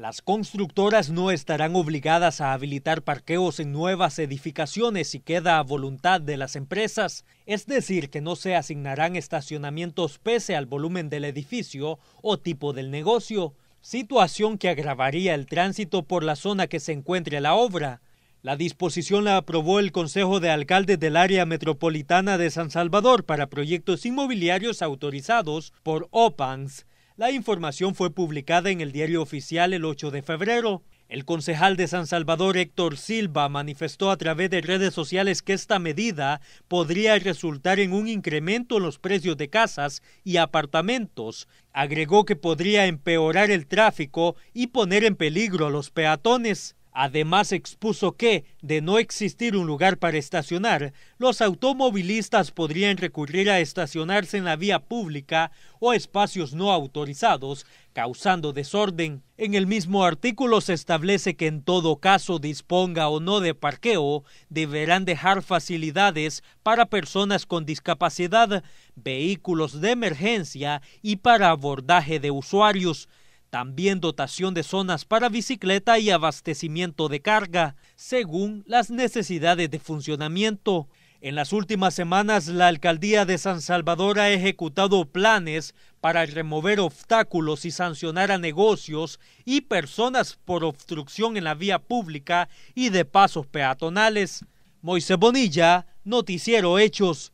Las constructoras no estarán obligadas a habilitar parqueos en nuevas edificaciones si queda a voluntad de las empresas, es decir, que no se asignarán estacionamientos pese al volumen del edificio o tipo del negocio, situación que agravaría el tránsito por la zona que se encuentre la obra. La disposición la aprobó el Consejo de Alcaldes del Área Metropolitana de San Salvador para proyectos inmobiliarios autorizados por OPANS la información fue publicada en el diario oficial el 8 de febrero. El concejal de San Salvador Héctor Silva manifestó a través de redes sociales que esta medida podría resultar en un incremento en los precios de casas y apartamentos. Agregó que podría empeorar el tráfico y poner en peligro a los peatones. Además expuso que, de no existir un lugar para estacionar, los automovilistas podrían recurrir a estacionarse en la vía pública o espacios no autorizados, causando desorden. En el mismo artículo se establece que en todo caso disponga o no de parqueo, deberán dejar facilidades para personas con discapacidad, vehículos de emergencia y para abordaje de usuarios también dotación de zonas para bicicleta y abastecimiento de carga, según las necesidades de funcionamiento. En las últimas semanas, la alcaldía de San Salvador ha ejecutado planes para remover obstáculos y sancionar a negocios y personas por obstrucción en la vía pública y de pasos peatonales. Moisés Bonilla, Noticiero Hechos.